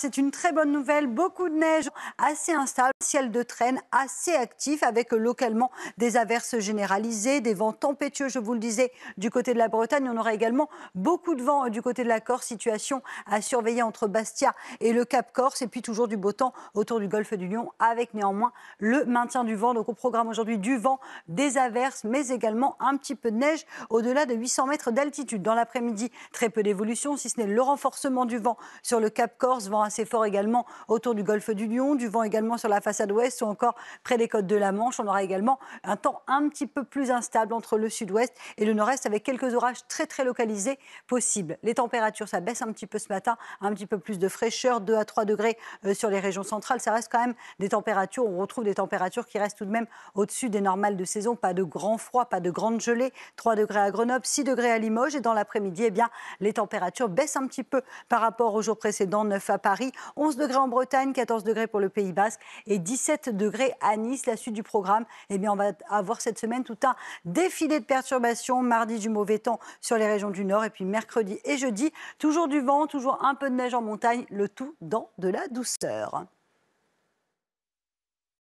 C'est une très bonne nouvelle, beaucoup de neige, assez instable, ciel de traîne assez actif avec localement des averses généralisées, des vents tempétueux, je vous le disais, du côté de la Bretagne. On aura également beaucoup de vent du côté de la Corse, situation à surveiller entre Bastia et le Cap Corse et puis toujours du beau temps autour du golfe du Lion avec néanmoins le maintien du vent. Donc au programme aujourd'hui du vent, des averses mais également un petit peu de neige au-delà de 800 mètres d'altitude. Dans l'après-midi, très peu d'évolution si ce n'est le renforcement du vent sur le Cap Corse, vent assez fort également autour du golfe du Lyon, du vent également sur la façade ouest ou encore près des côtes de la Manche. On aura également un temps un petit peu plus instable entre le sud-ouest et le nord-est avec quelques orages très très localisés possibles. Les températures, ça baisse un petit peu ce matin, un petit peu plus de fraîcheur, 2 à 3 degrés euh, sur les régions centrales. Ça reste quand même des températures, on retrouve des températures qui restent tout de même au-dessus des normales de saison. Pas de grand froid, pas de grande gelée, 3 degrés à Grenoble, 6 degrés à Limoges. Et dans l'après-midi, eh bien, les températures baissent un petit peu par rapport au jour précédent, 9 à Paris. 11 degrés en Bretagne, 14 degrés pour le Pays Basque et 17 degrés à Nice. La suite du programme, eh bien, on va avoir cette semaine tout un défilé de perturbations. Mardi, du mauvais temps sur les régions du Nord et puis mercredi et jeudi, toujours du vent, toujours un peu de neige en montagne, le tout dans de la douceur.